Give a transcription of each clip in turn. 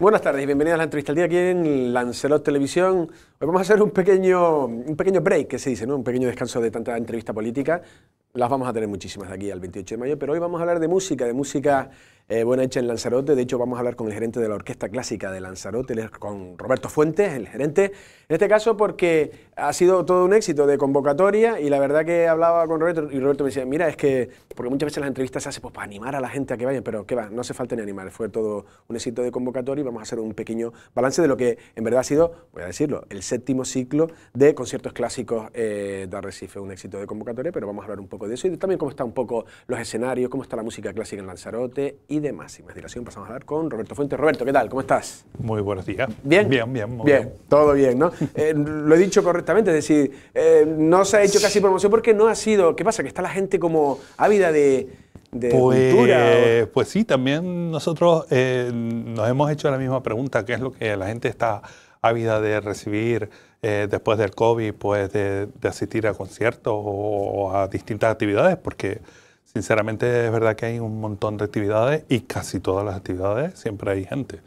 Buenas tardes y bienvenidas a la entrevista al día aquí en Lancelot Televisión. Hoy vamos a hacer un pequeño, un pequeño break, que se dice, ¿no? Un pequeño descanso de tanta entrevista política. Las vamos a tener muchísimas de aquí al 28 de mayo, pero hoy vamos a hablar de música, de música eh, buena hecha en Lanzarote. De hecho, vamos a hablar con el gerente de la Orquesta Clásica de Lanzarote, con Roberto Fuentes, el gerente. En este caso, porque ha sido todo un éxito de convocatoria y la verdad que hablaba con Roberto y Roberto me decía, mira, es que, porque muchas veces las entrevistas se hacen pues, para animar a la gente a que vaya, pero qué va, no hace falta ni animar. Fue todo un éxito de convocatoria y vamos a hacer un pequeño balance de lo que en verdad ha sido, voy a decirlo, el séptimo ciclo de conciertos clásicos eh, de Arrecife. Un éxito de convocatoria, pero vamos a hablar un poco de eso y también cómo están un poco los escenarios, cómo está la música clásica en Lanzarote y y de máxima inspiración. Pasamos a hablar con Roberto Fuentes. Roberto, ¿qué tal? ¿Cómo estás? Muy buenos días. ¿Bien? Bien, bien, muy bien. bien. Todo bien, ¿no? Eh, lo he dicho correctamente, es decir, eh, no se ha hecho casi promoción porque no ha sido... ¿Qué pasa? Que está la gente como ávida de... pues, pues sí, también nosotros eh, nos hemos hecho la misma pregunta, ¿qué es lo que la gente está ávida de recibir después del COVID, pues de, asistir a conciertos o, a distintas actividades, porque Sinceramente es verdad que hay un montón de actividades y casi todas las actividades siempre hay gente.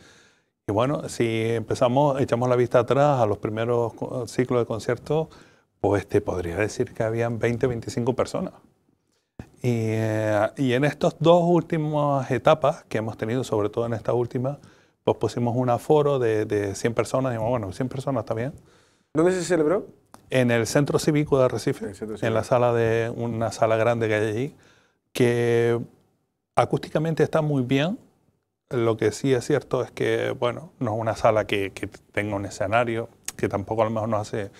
Y bueno, si empezamos, echamos la vista atrás a los primeros ciclos de conciertos, pues te podría decir que habían 20, 25 personas. Y, eh, en estas dos últimas etapas que hemos tenido, sobre todo en esta última, pues pusimos un aforo de, 100 personas. Y bueno, 100 personas está bien. ¿Dónde se celebró? En el Centro Cívico de Arrecife, en la sala de una sala grande que hay allí que acústicamente está muy bien. Lo que sí es cierto es que, bueno, no es una sala que, que tenga un escenario, que tampoco a lo mejor nos hace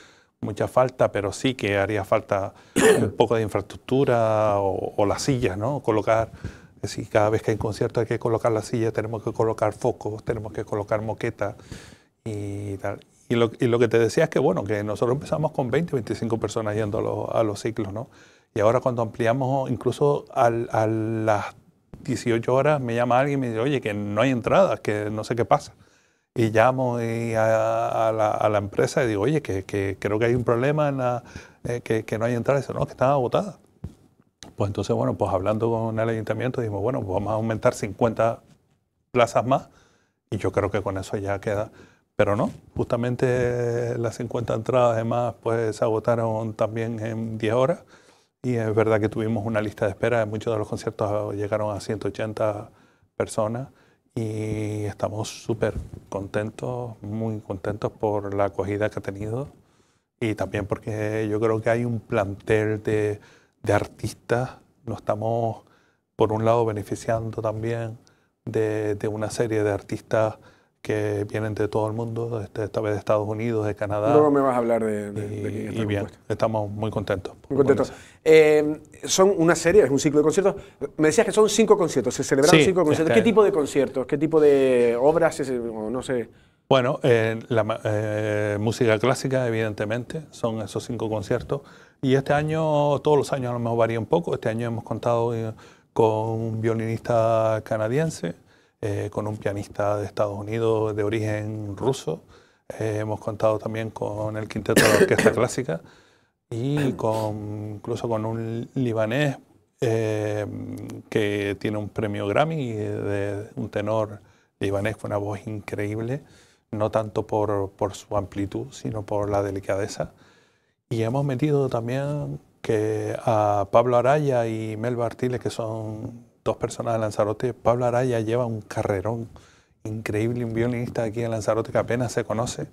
mucha falta, pero sí que haría falta un poco de infraestructura o, las sillas, ¿no? Colocar, es decir, cada vez que hay un concierto hay que colocar las sillas, tenemos que colocar focos, tenemos que colocar moquetas y tal. Y lo, que te decía es que, bueno, que nosotros empezamos con 20, o 25 personas yendo a los ciclos, ¿no? Y ahora cuando ampliamos incluso a las 18 horas, me llama alguien y me dice, oye, que no hay entradas, que no sé qué pasa. Y llamo a, la, empresa y digo, oye, que, creo que hay un problema, en la, eh, que, no hay entradas. no, que están agotadas. Pues entonces, bueno, pues hablando con el ayuntamiento, dijimos, bueno, pues vamos a aumentar 50 plazas más. Y yo creo que con eso ya queda. Pero no, justamente las 50 entradas además pues se agotaron también en 10 horas y es verdad que tuvimos una lista de espera, muchos de los conciertos ah, llegaron a 180 personas y estamos súper contentos, muy contentos por la acogida que ha tenido y también porque yo creo que hay un plantel de, artistas, nos estamos por un lado beneficiando también de, de una serie de artistas que vienen de todo el mundo, este, esta vez de Estados Unidos, de Canadá. Luego me vas a hablar de, y, bien, estamos muy contentos. Muy contentos. Eh, son una serie, es un ciclo de conciertos. Me decías que son cinco conciertos, se celebran cinco conciertos. ¿Qué tipo de conciertos? ¿Qué tipo de obras? Eh, no sé. Bueno, eh, la música clásica, evidentemente, son esos cinco conciertos. Y este año, todos los años a lo mejor varía un poco. Este año hemos contado con un violinista canadiense, eh, con un pianista de Estados Unidos de origen ruso. Eh, hemos contado también con el quinteto de orquesta clásica y con, incluso con un libanés eh, que tiene un premio Grammy de un tenor libanés con una voz increíble, no tanto por, por su amplitud, sino por la delicadeza. Y hemos metido también que a Pablo Araya y Mel Artiles, que son dos personas de Lanzarote. Pablo Araya lleva un carrerón increíble, un violinista aquí en Lanzarote que apenas se conoce.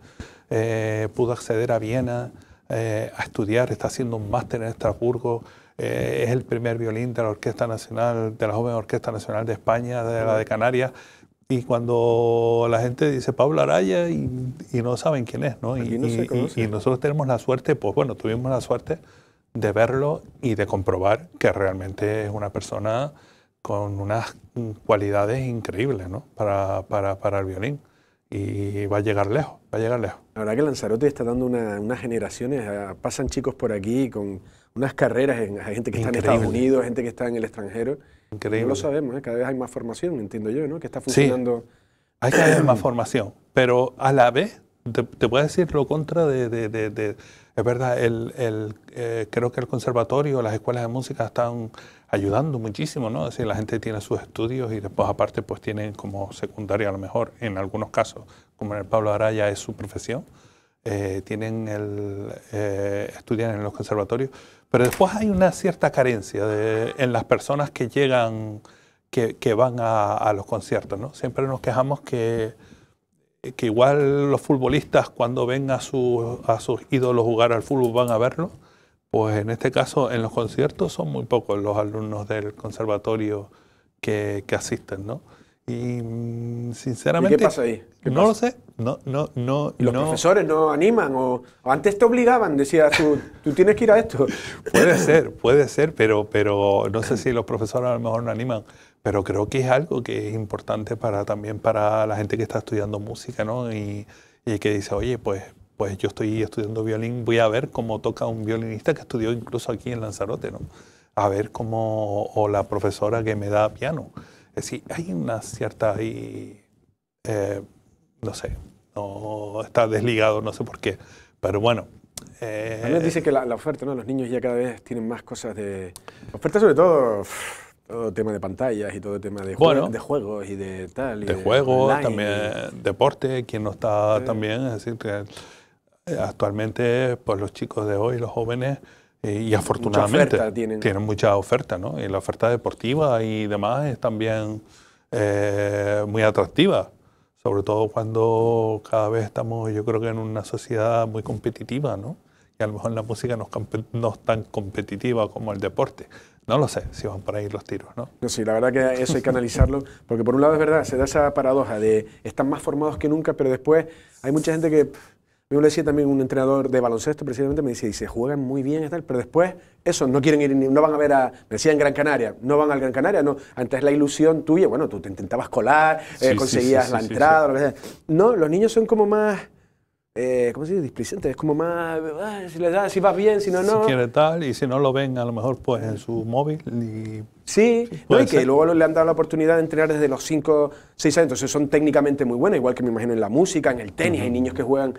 Eh, pudo acceder a Viena eh, a estudiar, está haciendo un máster en Estrasburgo. Eh, es el primer violín de la Orquesta Nacional, de la joven Orquesta Nacional de España, de la de Canarias. Y cuando la gente dice Pablo Araya y, no saben quién es, ¿no? y nosotros tenemos la suerte, pues bueno, tuvimos la suerte de verlo y de comprobar que realmente es una persona con unas cualidades increíbles ¿no? para, para, para el violín y va a llegar lejos, va a llegar lejos. La verdad que Lanzarote está dando unas generaciones, ah, pasan chicos por aquí con unas carreras, en, hay gente que está en Estados Unidos, gente que está en el extranjero. Increíble. No lo sabemos, ¿eh? cada vez hay más formación, entiendo yo, ¿no? Que está funcionando. hay cada vez más formación, pero a la vez te, puedo decir lo contra de... de, de, es verdad, el, el eh, creo que el conservatorio, las escuelas de música están ayudando muchísimo, ¿no? la gente tiene sus estudios y después aparte pues tienen como secundaria a lo mejor, en algunos casos, como en el Pablo Araya es su profesión, eh, tienen el, eh, estudian en los conservatorios, pero después hay una cierta carencia de, en las personas que llegan, que, que van a, a, los conciertos, ¿no? Siempre nos quejamos que, que igual los futbolistas cuando ven a, su, a sus ídolos jugar al fútbol van a verlo, pues en este caso, en los conciertos son muy pocos los alumnos del conservatorio que, que asisten, ¿no? Y mm, sinceramente. ¿Y ¿Qué pasa ahí? no lo sé. No, no, no, los profesores no animan? O, antes te obligaban, Decía tú, tú tienes que ir a esto. Puede ser, puede ser, pero, pero no sé si los profesores a lo mejor no animan. Pero creo que es algo que es importante para también para la gente que está estudiando música, ¿no? Y, y que dice, oye, pues pues yo estoy estudiando violín, voy a ver cómo toca un violinista que estudió incluso aquí en Lanzarote, ¿no? A ver cómo, o la profesora que me da piano. Es decir, hay una cierta, eh, no sé, no, está desligado, no sé por qué, pero bueno. Eh, dice que la, oferta, ¿no? Los niños ya cada vez tienen más cosas de... Oferta sobre todo... todo tema de pantallas y todo tema de, de juegos y de tal. de, juegos, también deporte, quien no está también, es decir, que eh, actualmente pues los chicos de hoy, los jóvenes, eh, y afortunadamente tienen. mucha oferta, ¿no? Y la oferta deportiva y demás es también eh, muy atractiva, sobre todo cuando cada vez estamos, yo creo que en una sociedad muy competitiva, ¿no? Y a lo mejor la música no es, tan competitiva como el deporte. No lo sé si van por ahí los tiros, ¿no? sí, la verdad que eso hay que analizarlo, porque por un lado es verdad, se da esa paradoja de están más formados que nunca, pero después hay mucha gente que le decía también un entrenador de baloncesto, precisamente, me dice, dice, juegan muy bien y tal, pero después, eso, no quieren ir, no van a ver a, me decía en Gran Canaria, no van al Gran Canaria, no, antes la ilusión tuya, bueno, tú te intentabas colar, conseguías la entrada, No, los niños son como más, eh, ¿cómo se dice? Displicentes, es como más, si, da, si vas bien, si no, no. quiere tal, y si no lo ven, a lo mejor pues en su móvil. sí, y que luego le han dado la oportunidad de entrenar desde los 5, 6 años, entonces son técnicamente muy buenos, igual que me imagino en la música, en el tenis, hay niños que juegan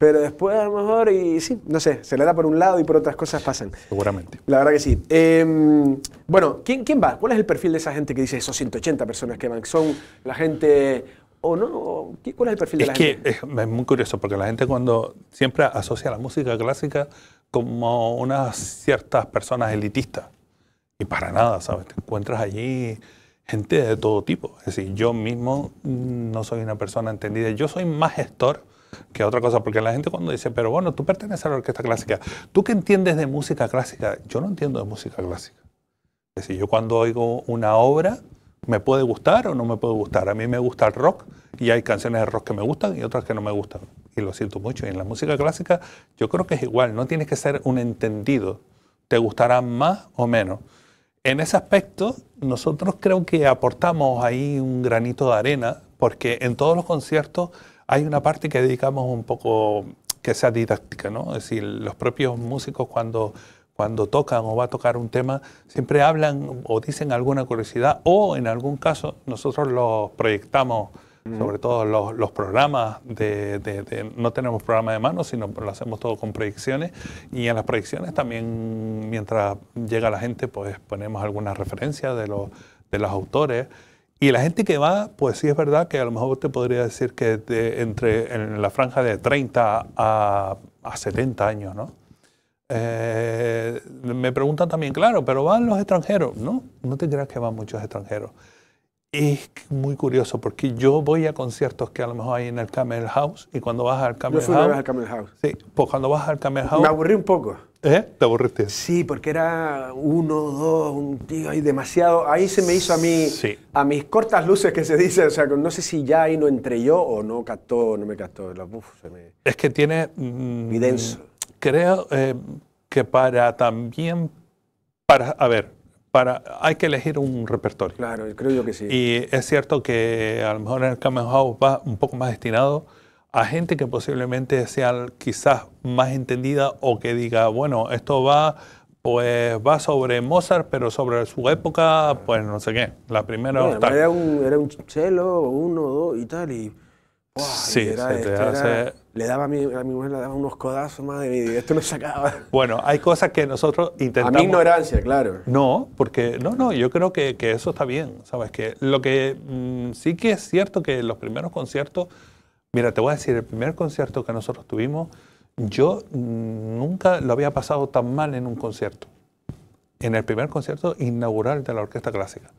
pero después a lo mejor, y sí, no sé, se le da por un lado y por otras cosas pasan. Seguramente. La verdad que sí. Em, bueno, ¿quién, va? ¿Cuál es el perfil de esa gente que dice esos 180 personas que van? ¿Son la gente o no? ¿Cuál es el perfil de la gente? Es que es muy curioso, porque la gente cuando siempre asocia la música clásica como unas ciertas personas elitistas. Y para nada, ¿sabes? Te encuentras allí gente de todo tipo. Es decir, yo mismo mm, no soy una persona entendida. Yo soy más gestor que otra cosa, porque la gente cuando dice, pero bueno, tú perteneces a la orquesta clásica, ¿tú qué entiendes de música clásica? Yo no entiendo de música clásica. Es decir, yo cuando oigo una obra, me puede gustar o no me puede gustar. A mí me gusta el rock y hay canciones de rock que me gustan y otras que no me gustan. Y lo siento mucho. Y en la música clásica yo creo que es igual, no tienes que ser un entendido. Te gustará más o menos. En ese aspecto, nosotros creo que aportamos ahí un granito de arena, porque en todos los conciertos hay una parte que dedicamos un poco que sea didáctica, ¿no? Es decir, los propios músicos cuando, cuando tocan o va a tocar un tema, siempre hablan o dicen alguna curiosidad o en algún caso nosotros los proyectamos, sobre todo los, programas, de, no tenemos programa de mano, sino lo hacemos todo con proyecciones y en las proyecciones también mientras llega la gente pues ponemos algunas referencias de los, de los autores y la gente que va, pues sí es verdad que a lo mejor te podría decir que entre en la franja de 30 a, 70 años, ¿no? Eh, me preguntan también, claro, pero van los extranjeros. No, no te creas que van muchos extranjeros es muy curioso porque yo voy a conciertos que a lo mejor hay en el Camel House y cuando vas al Camel yo fui House. al Camel House. Sí, pues cuando vas al Camel House. Me aburrí un poco. ¿Eh? ¿Te aburriste? Sí, porque era uno, dos, un tío ahí demasiado. Ahí se me hizo a mí, a mis cortas luces que se dice. O sea, no sé si ya ahí no entre yo o no captó, no me captó. La, se me... Es que tiene. muy denso. Mm, creo eh, que para también. Para, a ver, hay que elegir un repertorio. Claro, creo yo que sí. Y es cierto que a lo mejor en el Camel House va un poco más destinado a gente que posiblemente sea quizás más entendida o que diga, bueno, esto va pues va sobre Mozart, pero sobre su época, pues no sé qué, la primera era, un, era un cello, uno, dos y tal, y, sí, se te este hace le daba a mi, a mi mujer le daba unos codazos, madre y esto no sacaba. Bueno, hay cosas que nosotros intentamos... A mi ignorancia, claro. No, porque, no, no, yo creo que, eso está bien, ¿sabes? Que lo que mm, sí que es cierto que los primeros conciertos, mira, te voy a decir, el primer concierto que nosotros tuvimos, yo mm, nunca lo había pasado tan mal en un concierto. En el primer concierto inaugural de la Orquesta Clásica.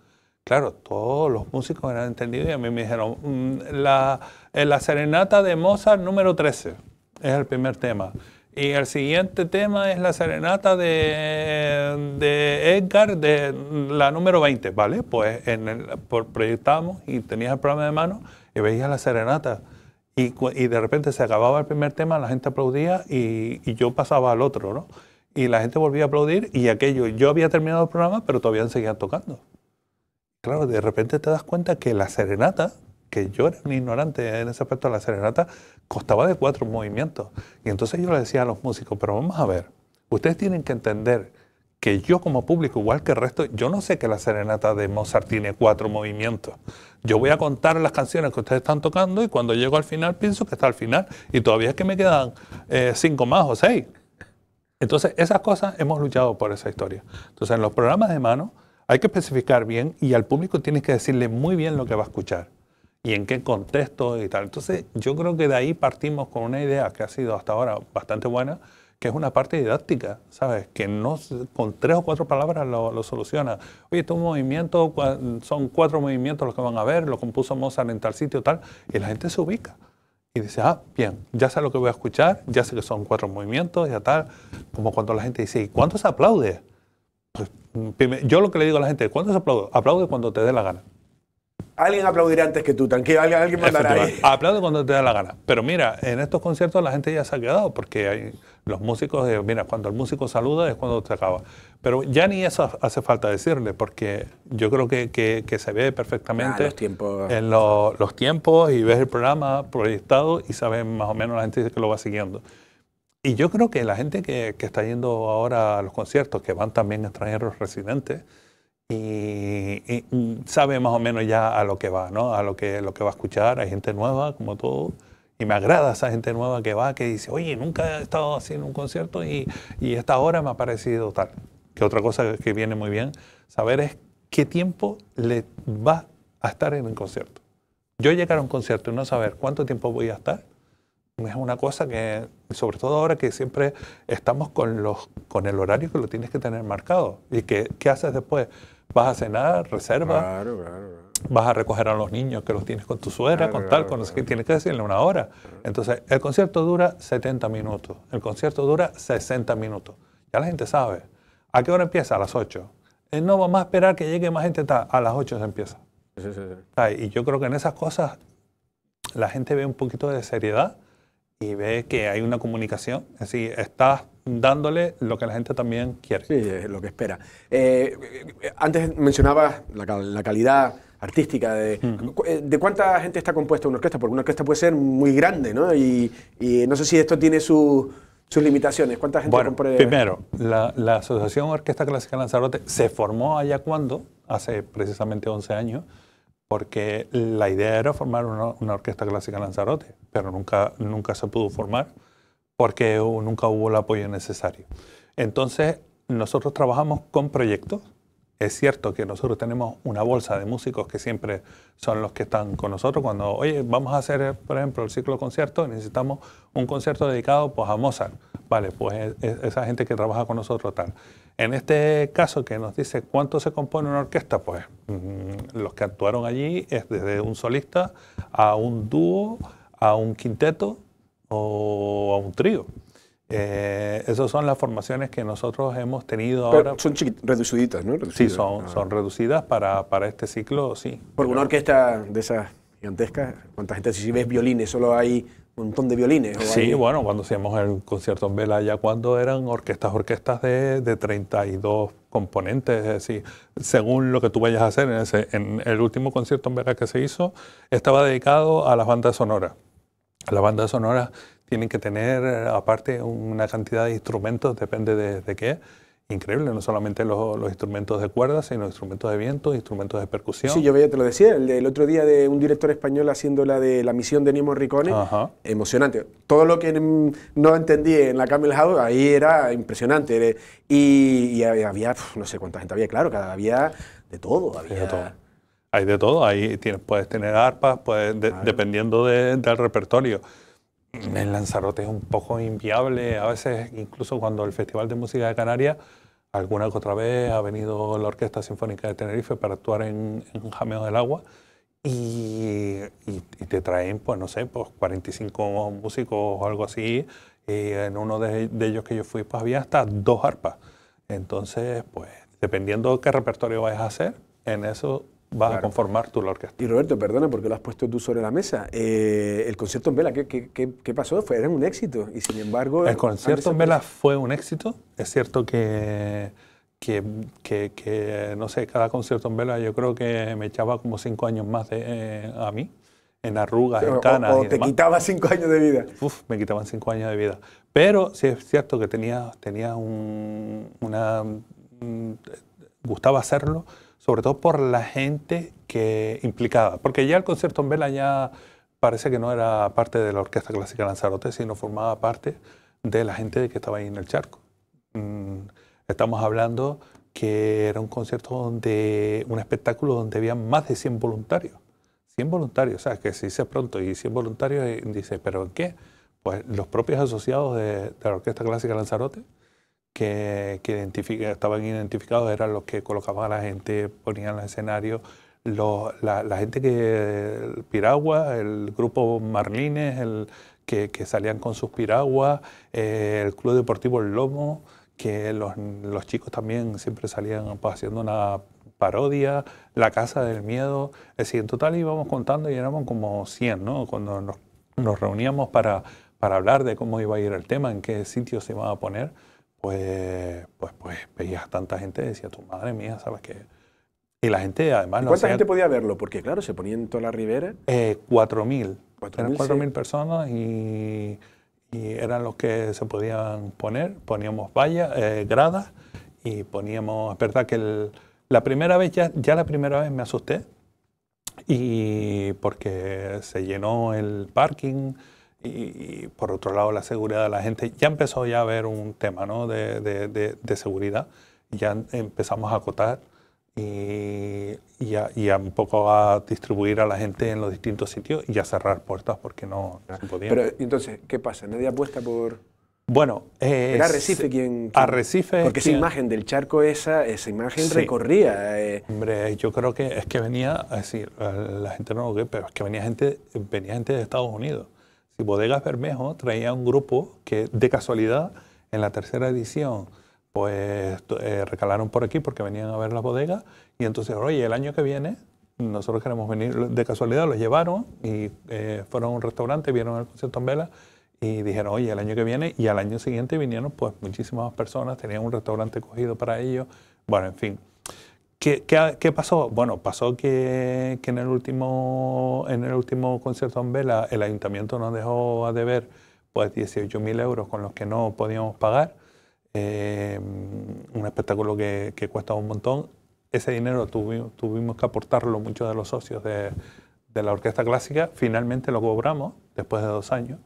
Claro, todos los músicos eran entendidos y a mí me dijeron, mm, la, eh, la serenata de Mozart número 13 es el primer tema. Y el siguiente tema es la serenata de, de Edgar, de la número 20, ¿vale? Pues en proyectamos y tenías el programa de mano y veías la serenata. Y, de repente se acababa el primer tema, la gente aplaudía y, y, yo pasaba al otro, ¿no? Y la gente volvía a aplaudir y aquello, yo había terminado el programa, pero todavía seguían tocando claro, de repente te das cuenta que la serenata, que yo era un ignorante en ese aspecto de la serenata, costaba de cuatro movimientos. Y entonces yo le decía a los músicos, pero vamos a ver, ustedes tienen que entender que yo como público, igual que el resto, yo no sé que la serenata de Mozart tiene cuatro movimientos. Yo voy a contar las canciones que ustedes están tocando y cuando llego al final pienso que está al final y todavía es que me quedan eh, cinco más o seis. Entonces, esas cosas hemos luchado por esa historia. Entonces, en los programas de mano hay que especificar bien y al público tienes que decirle muy bien lo que va a escuchar y en qué contexto y tal. Entonces, yo creo que de ahí partimos con una idea que ha sido hasta ahora bastante buena, que es una parte didáctica, ¿sabes? Que no con tres o cuatro palabras lo, soluciona. Oye, este movimiento, son cuatro movimientos los que van a ver, lo compuso Mozart en tal sitio, tal, y la gente se ubica. Y dice, ah, bien, ya sé lo que voy a escuchar, ya sé que son cuatro movimientos, y tal. Como cuando la gente dice, ¿y cuánto se aplaude? yo lo que le digo a la gente ¿cuándo se aplaude? Aplaude cuando te dé la gana. Alguien aplaudirá antes que tú, tranquilo, alguien, mandará ahí. Aplaude cuando te dé la gana. Pero mira, en estos conciertos la gente ya se ha quedado porque hay los músicos, eh, mira, cuando el músico saluda es cuando te acaba. Pero ya ni eso hace falta decirle porque yo creo que, que, se ve perfectamente ah, los en los tiempos y ves el programa proyectado y sabes más o menos la gente que lo va siguiendo. Y yo creo que la gente que, que, está yendo ahora a los conciertos, que van también extranjeros residentes, y, mm, sabe más o menos ya a lo que va, ¿no? A lo que, lo que va a escuchar, hay gente nueva, como todo. Y me agrada esa gente nueva que va, que dice, oye, nunca he estado así en un concierto y, y esta hora me ha parecido tal. Que otra cosa que viene muy bien saber es qué tiempo le va a estar en el concierto. Yo llegar a un concierto y no saber cuánto tiempo voy a estar, es una cosa que, sobre todo ahora que siempre estamos con, los, con el horario que lo tienes que tener marcado. ¿Y que, qué, haces después? ¿Vas a cenar? ¿Reserva? ¿Vas a recoger a los niños que los tienes con tu suegra, con tal, con no que Tienes que decirle una hora. Entonces, el concierto dura 70 minutos. El concierto dura 60 minutos. Ya la gente sabe. ¿A qué hora empieza? A las 8. Eh, no vamos a esperar que llegue más gente. está a las 8 se empieza. Y yo creo que en esas cosas la gente ve un poquito de seriedad y ve que hay una comunicación. Es decir, estás dándole lo que la gente también quiere. Sí, lo que espera. Eh, antes mencionabas la, calidad artística de, mm. eh, de cuánta gente está compuesta una orquesta, porque una orquesta puede ser muy grande, ¿no? Y, no sé si esto tiene sus limitaciones. ¿Cuánta gente bueno, Primero, la, Asociación Orquesta Clásica Lanzarote se formó allá cuando, hace precisamente 11 años, porque la idea era formar una, orquesta clásica en Lanzarote, pero nunca, nunca se pudo formar porque nunca hubo el apoyo necesario. Entonces, nosotros trabajamos con proyectos es cierto que nosotros tenemos una bolsa de músicos que siempre son los que están con nosotros. Cuando, oye, vamos a hacer, por ejemplo, el ciclo concierto, necesitamos un concierto dedicado pues, a Mozart. Vale, pues e, e, esa gente que trabaja con nosotros tal. En este caso que nos dice cuánto se compone una orquesta, pues mm, los que actuaron allí es desde un solista a un dúo, a un quinteto o a un trío. Eh, esas son las formaciones que nosotros hemos tenido ahora. Son reduciditas, ¿no? Sí, son, ah. son reducidas para, para, este ciclo, sí. Por una orquesta de esas gigantescas, ¿cuánta gente? Si ves violines, solo hay un montón de violines. Sí, bueno, cuando hacíamos el concierto en Vela ya cuando eran orquestas, orquestas de, de 32 componentes, es decir, según lo que tú vayas a hacer. En, el último concierto en Vela que se hizo, estaba dedicado a las bandas sonoras. Las bandas sonoras tienen que tener eh, aparte una cantidad de instrumentos, depende de, de qué. Increíble, no solamente los, los, instrumentos de cuerdas, sino instrumentos de viento, instrumentos de percusión. Sí, yo te lo decía, el, otro día de un director español haciendo la de la misión de Nemo Ricone, emocionante. Todo lo que no entendí en la Camel House, ahí era impresionante. Y, y había, no sé cuánta gente había, claro, había de todo. de todo. Hay de todo, ahí tienes, puedes tener arpas, dependiendo del repertorio en Lanzarote es un poco inviable. A veces, incluso cuando el Festival de Música de Canarias, alguna que otra vez ha venido la Orquesta Sinfónica de Tenerife para actuar en, en Jameo del Agua. Y, te traen, pues no sé, pues 45 músicos o algo así. Y en uno de, ellos que yo fui, pues había hasta dos arpas. Entonces, pues dependiendo qué repertorio vayas a hacer, en eso vas a conformar tú la orquesta. Y Roberto, perdona porque lo has puesto tú sobre la mesa. Eh, el concierto en Vela, ¿qué, qué, qué, pasó? Fue, era un éxito y sin embargo... El concierto en Vela fue un éxito. Es cierto que, que, que, no sé, cada concierto en Vela yo creo que me echaba como cinco años más eh, a mí en arrugas, en canas. O, te quitaba cinco años de vida. Uf, me quitaban cinco años de vida. Pero sí es cierto que tenía, tenía un, una. gustaba hacerlo sobre todo por la gente que implicaba, porque ya el concierto en vela ya parece que no era parte de la Orquesta Clásica Lanzarote, sino formaba parte de la gente que estaba ahí en el charco. Mm, estamos hablando que era un concierto donde, un espectáculo donde había más de 100 voluntarios. 100 voluntarios, o sea, que se dice pronto, y 100 voluntarios, eh, dice, ¿pero en qué? Pues los propios asociados de la Orquesta Clásica Lanzarote, que, estaban identificados eran los que colocaban a la gente, ponían los escenario. los, la, gente que, el piragua, el grupo Marlines, el, que, salían con sus piraguas, eh, el Club Deportivo El Lomo, que los, chicos también siempre salían pues, haciendo una parodia, La Casa del Miedo. Es decir, en total íbamos contando y éramos como 100, ¿no? Cuando nos, nos reuníamos para, para hablar de cómo iba a ir el tema, en qué sitio se iba a poner pues, pues, pues veías a tanta gente decía tu madre mía, ¿sabes qué? Y la gente además... ¿Cuánta gente podía verlo? Porque claro, se ponía en toda la ribera. Eh, 4.000. 4.000 personas y, eran los que se podían poner. Poníamos vallas, eh, gradas y poníamos... Es verdad que la primera vez, ya, ya la primera vez me asusté y porque se llenó el parking y, por otro lado la seguridad de la gente. Ya empezó ya a haber un tema ¿no? de, de, seguridad, ya empezamos a acotar y, y, a, y a un poco a distribuir a la gente en los distintos sitios y a cerrar puertas porque no, Pero entonces, ¿qué pasa? ¿Nadie apuesta por...? Bueno, eh, era Arrecife quien, quien, Arrecife. Porque esa imagen del charco, esa, esa imagen recorría. Eh. Hombre, yo creo que es que venía, es decir, la gente no lo ve, pero es que venía gente, venía gente de Estados Unidos. Y Bodegas Bermejo traía un grupo que de casualidad en la tercera edición pues eh, recalaron por aquí porque venían a ver las bodegas y entonces, oye, el año que viene nosotros queremos venir, de casualidad los llevaron y eh, fueron a un restaurante, vieron el concierto en vela y dijeron, oye, el año que viene y al año siguiente vinieron pues muchísimas personas, tenían un restaurante cogido para ellos, bueno, en fin. ¿Qué, ¿Qué, pasó? Bueno, pasó que, que, en, el último, en el último concierto en vela el ayuntamiento nos dejó a deber pues, 18.000 euros con los que no podíamos pagar. Eh, un espectáculo que, que, cuesta un montón. Ese dinero tuvimos, tuvimos que aportarlo muchos de los socios de, de la orquesta clásica. Finalmente lo cobramos después de dos años.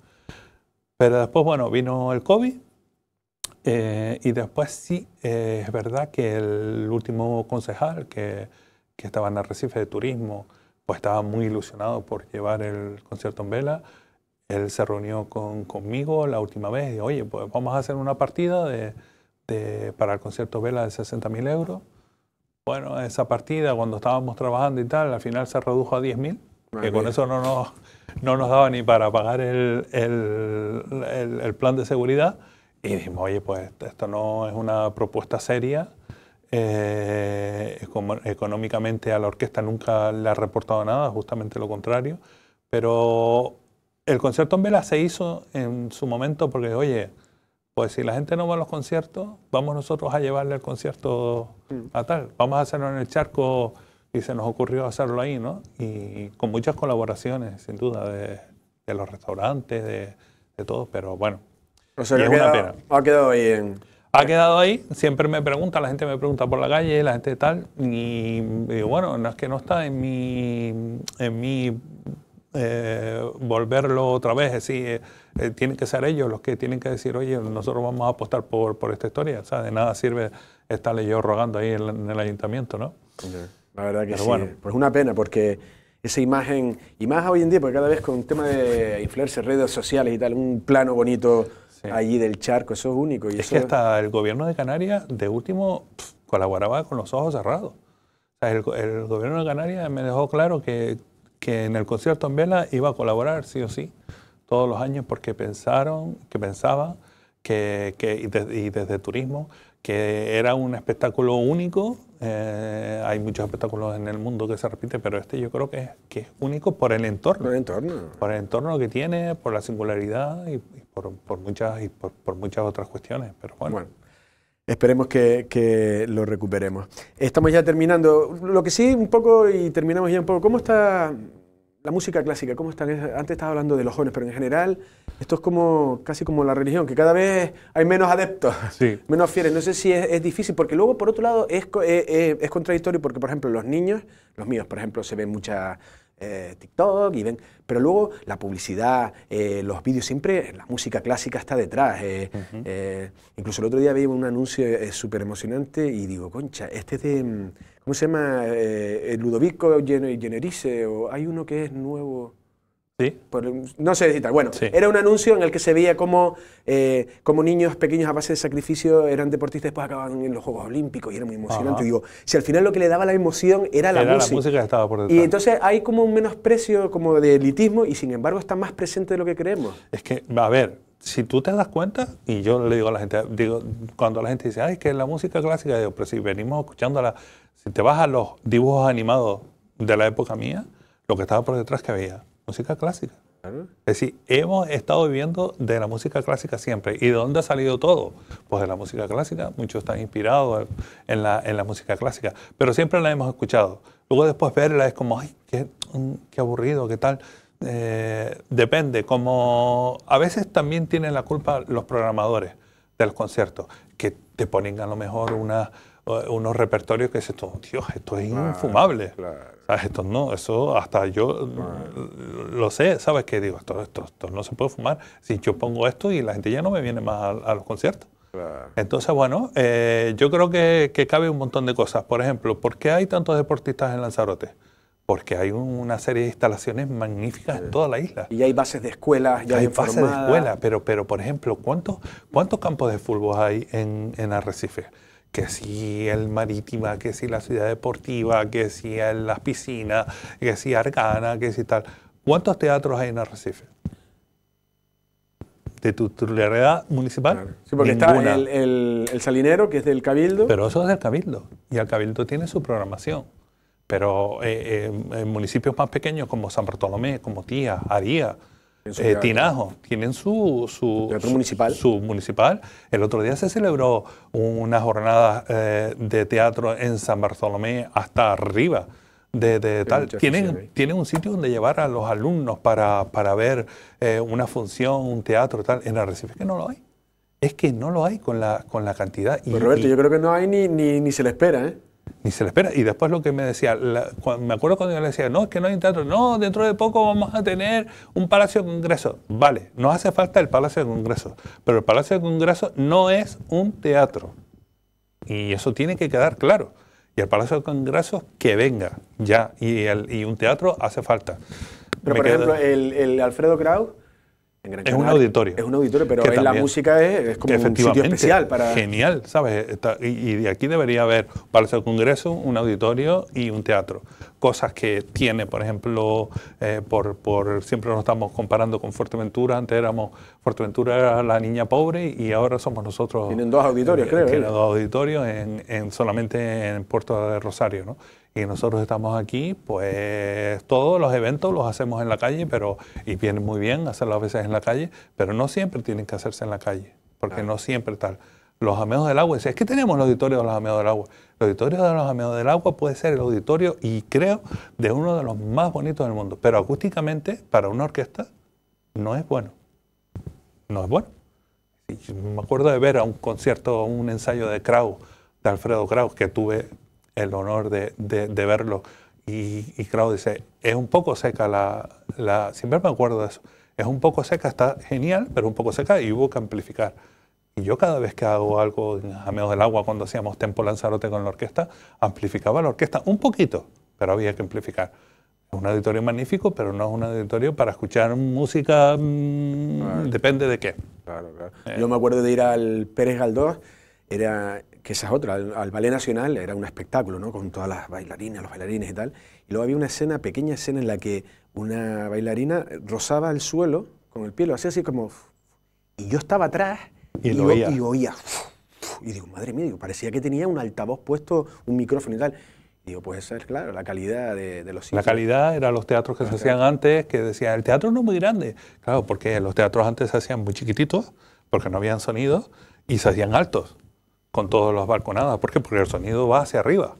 Pero después, bueno, vino el COVID eh, y después sí, eh, es verdad que el último concejal que, que, estaba en Arrecife de Turismo, pues estaba muy ilusionado por llevar el concierto en vela. Él se reunió con, conmigo la última vez y oye, pues vamos a hacer una partida de, de, para el concierto vela de 60.000 euros. Bueno, esa partida cuando estábamos trabajando y tal, al final se redujo a 10.000, que con eso no nos, no nos daba ni para pagar el, el, el plan de seguridad y dijimos, oye, pues esto no es una propuesta seria. Eh, económicamente a la orquesta nunca le ha reportado nada, justamente lo contrario. Pero el concierto en vela se hizo en su momento porque, oye, pues si la gente no va a los conciertos, vamos nosotros a llevarle el concierto a tal. Vamos a hacerlo en el charco y se nos ocurrió hacerlo ahí, ¿no? Y con muchas colaboraciones, sin duda, de, de los restaurantes, de, de todo, pero bueno, no sea, es una pena. ha quedado ahí Ha quedado ahí, siempre me pregunta, la gente me pregunta por la calle, la gente tal, y, digo bueno, no es que no está en mi, en mi eh, volverlo otra vez, es decir, eh, eh, tienen que ser ellos los que tienen que decir, oye, nosotros vamos a apostar por, por esta historia, o sea, de nada sirve estarle yo rogando ahí en, el ayuntamiento, ¿no? La verdad que Pero bueno. pues una pena, porque esa imagen, y más hoy en día, porque cada vez con el tema de inflarse redes sociales y tal, un plano bonito allí del charco, eso es único. Y es hasta el gobierno de Canarias, de último, colaboraba con los ojos cerrados. el, gobierno de Canarias me dejó claro que, que en el concierto en Vela iba a colaborar sí o sí, todos los años, porque pensaron, que pensaban, que, y, desde turismo, que era un espectáculo único eh, hay muchos espectáculos en el mundo que se repiten, pero este yo creo que es, único por el entorno. Por el entorno. Por el entorno que tiene, por la singularidad y, por, muchas, otras cuestiones. Pero bueno. esperemos que, lo recuperemos. Estamos ya terminando. Lo que sí, un poco, y terminamos ya un poco, ¿cómo está la música clásica, ¿cómo están. Antes estaba hablando de los jóvenes, pero en general esto es como casi como la religión, que cada vez hay menos adeptos, menos fieles. No sé si es, difícil, porque luego, por otro lado, eh, eh, es, contradictorio porque, por ejemplo, los niños, los míos, por ejemplo, se ven mucha eh, TikTok y ven, pero luego la publicidad, los vídeos, siempre la música clásica está detrás. incluso el otro día vi un anuncio súper emocionante y digo, concha, este es de mm, ¿Cómo se llama? Eh, Ludovico Generice, o hay uno que es nuevo. Sí. no sé tal. Bueno, era un anuncio en el que se veía eh, cómo, niños pequeños a base de sacrificio eran deportistas y después acababan en los Juegos Olímpicos y era muy emocionante. Y Digo, si al final lo que le daba la emoción era, la música. La música estaba por detrás. Y entonces hay como un menosprecio como de elitismo y sin embargo está más presente de lo que creemos. Es que, a ver, si tú te das cuenta, y yo le digo a la gente, digo, cuando la gente dice, ay, que la música clásica, digo, pero si venimos escuchándola, si te vas a los dibujos animados de la época mía, lo que estaba por detrás que había, música clásica. Es decir, hemos estado viviendo de la música clásica siempre. ¿Y de dónde ha salido todo? Pues de la música clásica. Muchos están inspirados en la, música clásica, pero siempre la hemos escuchado. Luego después verla es como, ay, qué, mm, qué aburrido, qué tal eh, depende, como a veces también tienen la culpa los programadores de los conciertos, que te ponen a lo mejor una, eh, unos repertorios que dices, Dios, esto es infumable. Esto no, eso hasta yo lo sé, ¿sabes que Digo, esto, esto, no se puede fumar. Si yo pongo esto y la gente ya no me viene más a, los conciertos. Entonces, bueno, eh, yo creo que, cabe un montón de cosas. Por ejemplo, ¿por qué hay tantos deportistas en Lanzarote? porque hay una serie de instalaciones magníficas en toda la isla. Y hay bases de escuelas. Ya hay bases de escuelas, pero, pero por ejemplo, ¿cuántos, campos de fútbol hay en, Arrecife? Que si el Marítima, que si la Ciudad Deportiva, que si las piscinas, que si Argana, que si tal. ¿Cuántos teatros hay en Arrecife? de tu titularidad municipal. Sí, porque está el, el salinero, que es del Cabildo. Pero eso es del Cabildo. Y el Cabildo tiene su programación. Pero eh, eh, en municipios más pequeños como San Bartolomé, como Tía, Aría, eh, Tinajo, tienen su, su, municipal? su, municipal. El otro día se celebró una jornada de teatro en San Bartolomé hasta arriba. De, tal. Tienen, tienen un sitio donde llevar a los alumnos para, ver una función, un teatro, tal. En Arrecife que no lo hay. Es que no lo hay con la, con la cantidad. Pues, Roberto, yo creo que no hay ni, ni, ni se le espera, ¿eh? ni se le espera. Y después lo que me decía, me acuerdo cuando yo le decía, no, es que no hay teatro, no, dentro de poco vamos a tener un Palacio de Congreso. Vale, no hace falta el Palacio de Congreso, pero el Palacio de Congreso no es un teatro. Y eso tiene que quedar claro. Y el Palacio de Congresos que venga ya, y, un teatro hace falta. Pero, por ejemplo, el, el Alfredo Kraus es un auditorio. Es un auditorio, pero la música es, como un sitio especial para... Genial, ¿sabes? y, de aquí debería haber, para el Congreso, un auditorio y un teatro. Cosas que tiene, por ejemplo, eh, por, siempre nos estamos comparando con Fuerteventura. Antes éramos Fuerteventura era la niña pobre y ahora somos nosotros... Tienen dos auditorios, eh, creo. Tienen ¿eh? dos auditorios en, solamente en Puerto de Rosario, ¿no? y nosotros estamos aquí, pues todos los eventos los hacemos en la calle, pero y viene muy bien hacerlo a veces en la calle, pero no siempre tienen que hacerse en la calle, porque no siempre tal. Los ameos del agua, es que tenemos el auditorio de los ameos del agua. El auditorio de los ameos del agua puede ser el auditorio, y creo, de uno de los más bonitos del mundo, pero acústicamente, para una orquesta, no es bueno. No es bueno. me acuerdo de ver a un concierto, un ensayo de Krauss, de Alfredo Krauss, que tuve el honor de, verlo. Y, y, dice, es un poco seca la, la, siempre me acuerdo de eso, es un poco seca, está genial, pero un poco seca y hubo que amplificar. Y yo cada vez que hago algo a menos del Agua, cuando hacíamos Tempo Lanzarote con la orquesta, amplificaba la orquesta un poquito, pero había que amplificar. Es un auditorio magnífico, pero no es un auditorio para escuchar música, mm, depende de qué. Claro, eh. Yo me acuerdo de ir al Pérez Galdós, era, que esa es otra, al, Ballet Nacional era un espectáculo, ¿no? Con todas las bailarinas, los bailarines y tal. Y luego había una escena, pequeña escena, en la que una bailarina rozaba el suelo con el pie, lo hacía así como... Y yo estaba atrás y, lo oía. y oía. digo, madre mía, parecía que tenía un altavoz puesto, un micrófono y tal. Digo, pues ser, es, claro, la calidad de, los La calidad era los teatros que se hacían antes, que decía el teatro no es muy grande. Claro, porque los teatros antes se hacían muy chiquititos, porque no habían sonido, y se hacían altos con todas las balconadas. ¿Por qué? Porque el sonido va hacia arriba.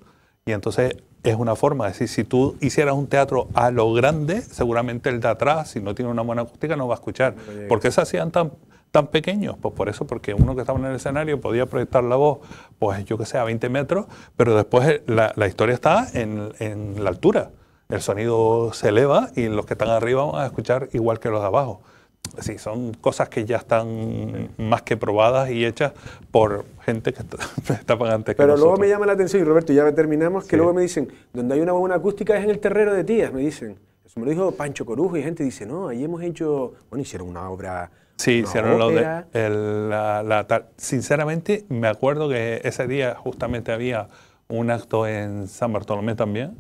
Y entonces es una forma. de decir, si tú hicieras un teatro a lo grande, seguramente el de atrás, si no tiene una buena acústica, no va a escuchar. ¿Por qué se hacían tan, tan pequeños? Pues por eso, porque uno que estaba en el escenario podía proyectar la voz, pues yo que sé, a 20 metros, pero después la, historia está en, en la altura. El sonido se eleva y los que están arriba van a escuchar igual que los de abajo. Sí, son cosas que ya están más que probadas y hechas por gente que está, está antes Pero luego me llama la atención, y Roberto, ya terminamos, que luego me dicen, donde hay una buena acústica es en el terrero de tías, me dicen. Eso me lo dijo Pancho Corujo y gente dice, no, ahí hemos hecho, bueno, hicieron una obra... Sí, hicieron lo la, la, sinceramente, me acuerdo que ese día justamente había un acto en San Bartolomé también,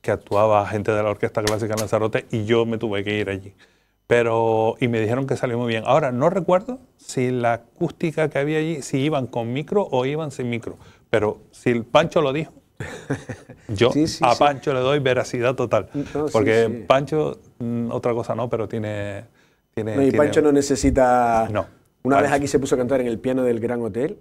que actuaba gente de la Orquesta Clásica de Lanzarote y yo me tuve que ir allí. Pero, y me dijeron que salió muy bien. Ahora, no recuerdo si la acústica que había allí, si iban con micro o iban sin micro. Pero si el Pancho lo dijo, yo a Pancho le doy veracidad total. porque Pancho, mm, otra cosa no, pero tiene. tiene no, y Pancho no necesita. No. Una vez aquí se puso a cantar en el piano del Gran Hotel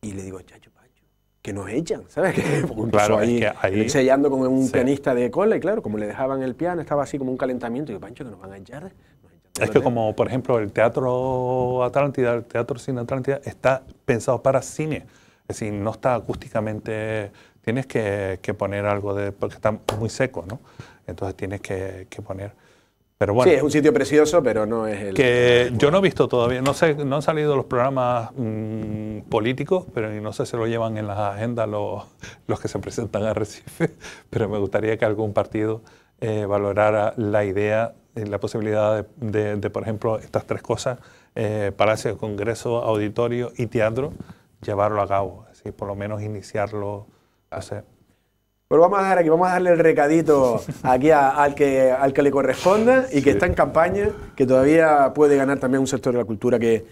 y le digo, chacho, Pancho, que nos echan, ¿sabes? Que, claro, ahí, sellando con un pianista de cola y claro, como le dejaban el piano, estaba así como un calentamiento. Y yo, Pancho, que nos van a echar es que como, por ejemplo, el Teatro Atlántida, el Teatro Cine Atlántida, está pensado para cine. Es decir, no está acústicamente... Tienes que, poner algo de... porque está muy seco, ¿no? Entonces tienes que, poner... Pero bueno, sí, es un sitio precioso, pero no es el... Que yo no he visto todavía, no sé, no han salido los programas mm, políticos, pero no sé si lo llevan en las agendas los, los que se presentan a Recife, pero me gustaría que algún partido eh, valorara la idea eh, la posibilidad de, por ejemplo, estas tres cosas, eh, Palacio Congreso, Auditorio y Teatro, llevarlo a cabo, así por lo menos iniciarlo. A hacer. Pero vamos a dar aquí, vamos a darle el recadito aquí al, que, al que le corresponda y que está en campaña, que todavía puede ganar también un sector de la cultura que,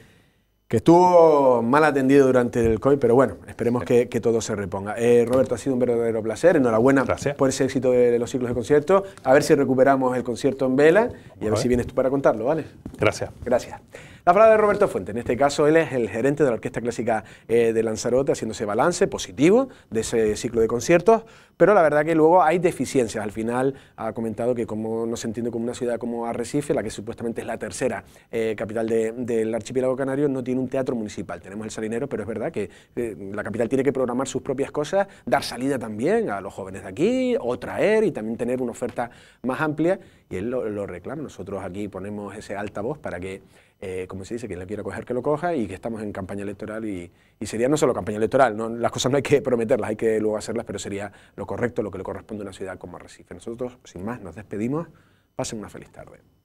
que estuvo mal atendido durante el COVID, pero bueno, esperemos que, todo se reponga. Eh, Roberto, ha sido un verdadero placer, enhorabuena por ese éxito de, los ciclos de conciertos, a ver si recuperamos el concierto en vela y a, ver si vienes tú para contarlo, ¿vale? Gracias. Gracias. La palabra de Roberto Fuente, en este caso él es el gerente de la Orquesta Clásica eh, de Lanzarote, haciéndose balance positivo de ese ciclo de conciertos, pero la verdad que luego hay deficiencias. Al final ha comentado que como no se entiende como una ciudad como Arrecife, la que supuestamente es la tercera eh, capital del archipiélago canario, no tiene un teatro municipal. Tenemos el Salinero, pero es verdad que eh, la capital tiene que programar sus propias cosas, dar salida también a los jóvenes de aquí, o traer y también tener una oferta más amplia. Y él lo reclama. Nosotros aquí ponemos ese altavoz para que eh, como se dice, quien la quiera coger que lo coja y que estamos en campaña electoral y, sería no solo campaña electoral, no, las cosas no hay que prometerlas, hay que luego hacerlas, pero sería lo correcto, lo que le corresponde a una ciudad como Recife. Nosotros, sin más, nos despedimos, pasen una feliz tarde.